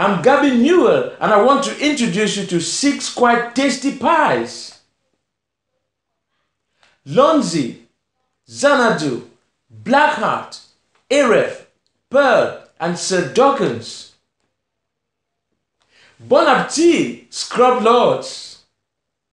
I'm Gabby Newell, and I want to introduce you to six quite tasty pies. Lonzi, Xanadu, Blackheart, Eref, Pearl, and Sir Dawkins. Bon appetit, scrub lords.